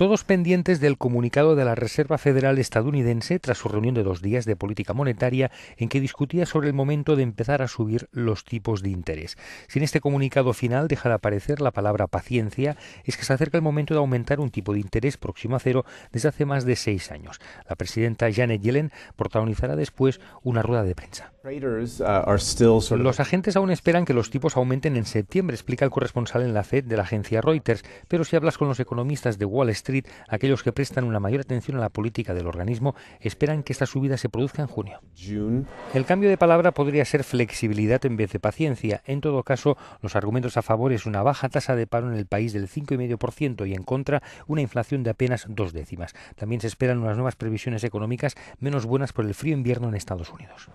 todos pendientes del comunicado de la Reserva Federal estadounidense tras su reunión de dos días de política monetaria en que discutía sobre el momento de empezar a subir los tipos de interés. Sin este comunicado final deja aparecer la palabra paciencia, es que se acerca el momento de aumentar un tipo de interés próximo a cero desde hace más de seis años. La presidenta Janet Yellen protagonizará después una rueda de prensa. Uh, los agentes aún esperan que los tipos aumenten en septiembre, explica el corresponsal en la FED de la agencia Reuters, pero si hablas con los economistas de Wall Street, aquellos que prestan una mayor atención a la política del organismo, esperan que esta subida se produzca en junio. El cambio de palabra podría ser flexibilidad en vez de paciencia. En todo caso, los argumentos a favor es una baja tasa de paro en el país del 5,5% y en contra una inflación de apenas dos décimas. También se esperan unas nuevas previsiones económicas menos buenas por el frío invierno en Estados Unidos.